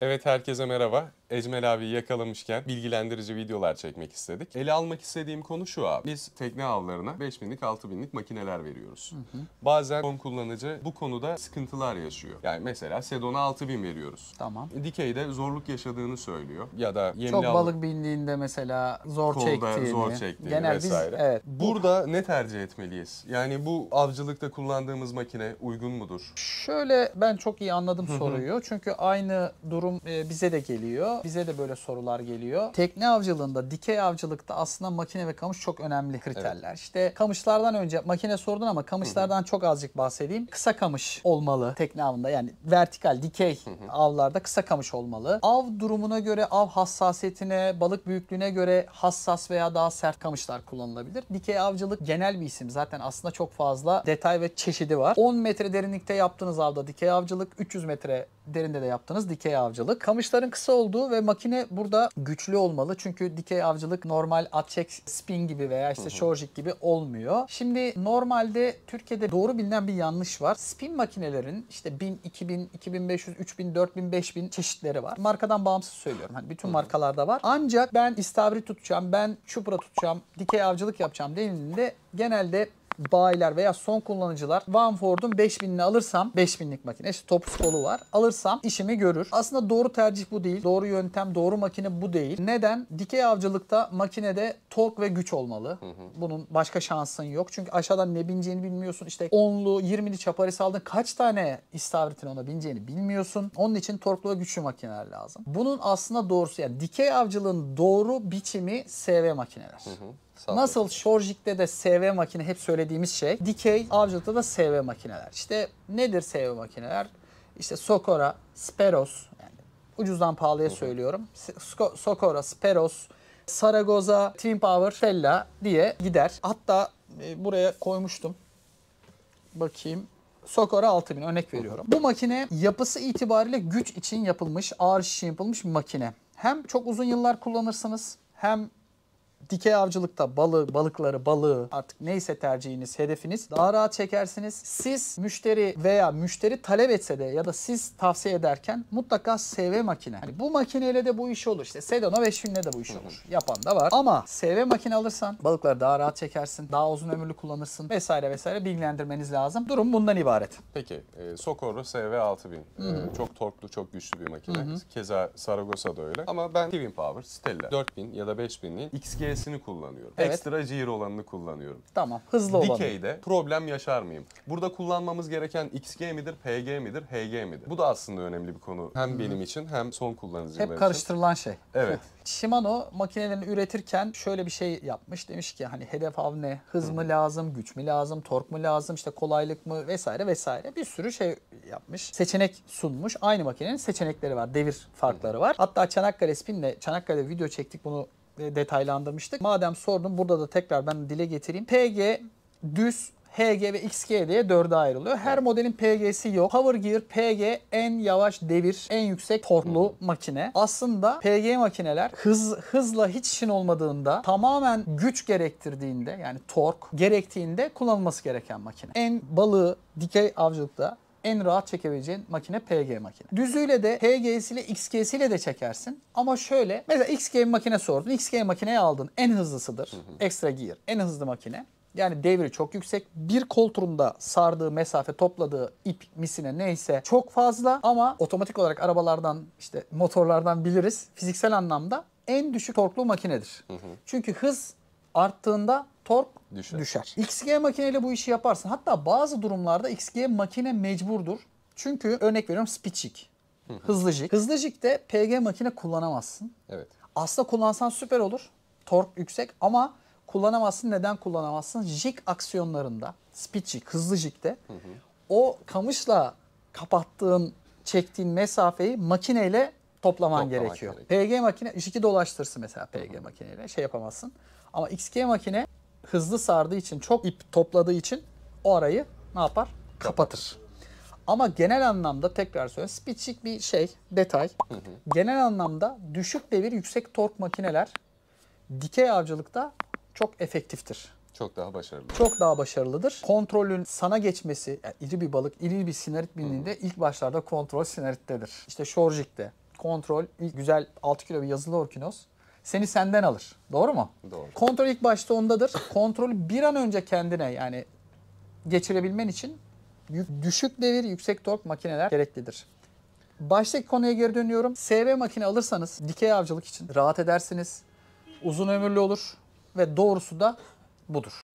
Evet herkese merhaba. Ecmel abi yakalamışken bilgilendirici videolar çekmek istedik. Ele almak istediğim konu şu abi. Biz tekne avlarına 5000'lik 6000'lik makineler veriyoruz. Hı hı. Bazen son kullanıcı bu konuda sıkıntılar yaşıyor. Yani mesela Sedon'a 6000 veriyoruz. Tamam. Dikey de zorluk yaşadığını söylüyor. Ya da yemli Çok balık bindiğinde mesela zor Kolda çektiğini. zor çektiğini genel vesaire. Biz, evet. Burada ne tercih etmeliyiz? Yani bu avcılıkta kullandığımız makine uygun mudur? Şöyle ben çok iyi anladım soruyu. Çünkü aynı durum durum e, bize de geliyor. Bize de böyle sorular geliyor. Tekne avcılığında, dikey avcılıkta aslında makine ve kamış çok önemli kriterler. Evet. İşte kamışlardan önce makine sordun ama kamışlardan Hı-hı. çok azıcık bahsedeyim. Kısa kamış olmalı tekne avında. Yani vertikal, dikey Hı-hı. avlarda kısa kamış olmalı. Av durumuna göre, av hassasiyetine, balık büyüklüğüne göre hassas veya daha sert kamışlar kullanılabilir. Dikey avcılık genel bir isim. Zaten aslında çok fazla detay ve çeşidi var. 10 metre derinlikte yaptığınız avda dikey avcılık, 300 metre derinde de yaptığınız dikey avcılık avcılık. Kamışların kısa olduğu ve makine burada güçlü olmalı. Çünkü dikey avcılık normal atçek spin gibi veya işte şorjik gibi olmuyor. Şimdi normalde Türkiye'de doğru bilinen bir yanlış var. Spin makinelerin işte 1000, 2000, 2500, 3000, 4000, 5000 çeşitleri var. Markadan bağımsız söylüyorum. Hani bütün markalarda var. Ancak ben istavrit tutacağım, ben çupra tutacağım, dikey avcılık yapacağım denildiğinde genelde bayiler veya son kullanıcılar Van Ford'un 5000'ini alırsam 5000'lik makine işte topuz kolu var alırsam işimi görür. Aslında doğru tercih bu değil. Doğru yöntem doğru makine bu değil. Neden? Dikey avcılıkta makinede tork ve güç olmalı. Hı hı. Bunun başka şansın yok. Çünkü aşağıdan ne bineceğini bilmiyorsun. İşte onlu, 20'li çaparisi aldın. Kaç tane istavritin ona bineceğini bilmiyorsun. Onun için torklu ve güçlü makineler lazım. Bunun aslında doğrusu yani dikey avcılığın doğru biçimi SV makineler. Hı hı. Nasıl olsun. Şorjik'te de SV makine hep söylediğimiz şey. Dikey avcılıkta da SV makineler. İşte nedir SV makineler? İşte Sokora, Speros yani ucuzdan pahalıya söylüyorum. Sokora, Speros, Saragoza, Twin Power, Fella diye gider. Hatta e, buraya koymuştum. Bakayım. Sokora 6000 örnek veriyorum. Bu makine yapısı itibariyle güç için yapılmış, ağır şişe yapılmış bir makine. Hem çok uzun yıllar kullanırsınız hem Dikey avcılıkta balığı, balıkları, balığı artık neyse tercihiniz, hedefiniz daha rahat çekersiniz. Siz müşteri veya müşteri talep etse de ya da siz tavsiye ederken mutlaka SV makine. Hani bu makineyle de bu iş olur. İşte Sedona 5000'le de bu iş olur. Yapan da var. Ama SV makine alırsan balıkları daha rahat çekersin, daha uzun ömürlü kullanırsın vesaire vesaire bilgilendirmeniz lazım. Durum bundan ibaret. Peki e, Socorro SV6000 e, çok torklu, çok güçlü bir makine. Hı hı. Keza Saragossa da öyle. Ama ben Twin Power, Stella 4000 ya da 5000'li XG D'sini kullanıyorum. Evet. Ekstra gir olanını kullanıyorum. Tamam. Hızlı olanı. Dikeyde problem yaşar mıyım? Burada kullanmamız gereken XG midir, PG midir, HG midir? Bu da aslında önemli bir konu. Hem hmm. benim için hem son kullanıcılar için. Hep karıştırılan şey. Evet. Shimano makinelerini üretirken şöyle bir şey yapmış. Demiş ki hani hedef av ne? Hız mı lazım, güç mü lazım, tork mu lazım, İşte kolaylık mı vesaire vesaire. Bir sürü şey yapmış. Seçenek sunmuş. Aynı makinenin seçenekleri var. Devir farkları var. Hatta Çanakkale Spin'le Çanakkale'de video çektik bunu e, detaylandırmıştık. Madem sordum burada da tekrar ben dile getireyim. PG düz HG ve XG diye 4'e ayrılıyor. Her evet. modelin PG'si yok. Power Gear PG en yavaş devir, en yüksek torklu hmm. makine. Aslında PG makineler hız hızla hiç işin olmadığında, tamamen güç gerektirdiğinde yani tork gerektiğinde kullanılması gereken makine. En balığı dikey avcılıkta en rahat çekebileceğin makine PG makine. Düzüyle de PG'siyle XG'siyle de çekersin. Ama şöyle mesela XG makine sordun. XG makineyi aldın. En hızlısıdır. Hı hı. Extra gear. En hızlı makine. Yani devri çok yüksek. Bir koltuğunda sardığı mesafe, topladığı ip, misine neyse çok fazla ama otomatik olarak arabalardan işte motorlardan biliriz. Fiziksel anlamda en düşük torklu makinedir. Hı hı. Çünkü hız arttığında tork düşer. düşer. XG makineyle bu işi yaparsın. Hatta bazı durumlarda XG makine mecburdur. Çünkü örnek veriyorum speedchick. Hızlı jig. de PG makine kullanamazsın. Evet. Aslında kullansan süper olur. Tork yüksek ama kullanamazsın. Neden kullanamazsın? Jig aksiyonlarında, speed jig, de o kamışla kapattığın, çektiğin mesafeyi makineyle toplaman, gerekiyor. gerekiyor. PG makine ışıkı dolaştırsın mesela PG Hı-hı. makineyle şey yapamazsın. Ama XG makine hızlı sardığı için çok ip topladığı için o arayı ne yapar? Kapatır. Ama genel anlamda tekrar söylüyorum. Spitçik bir şey, detay. Hı hı. Genel anlamda düşük devir, yüksek tork makineler dikey avcılıkta çok efektiftir. Çok daha başarılı. Çok daha başarılıdır. Kontrolün sana geçmesi, yani iri bir balık, iri bir sinarit bindiğinde ilk başlarda kontrol sinarittedir. İşte şorjikte, kontrol, ilk güzel 6 kilo bir yazılı orkinos seni senden alır. Doğru mu? Doğru. Kontrol ilk başta ondadır. Kontrolü bir an önce kendine yani geçirebilmen için düşük devir, yüksek tork makineler gereklidir. Baştaki konuya geri dönüyorum. SV makine alırsanız dikey avcılık için rahat edersiniz. Uzun ömürlü olur ve doğrusu da budur.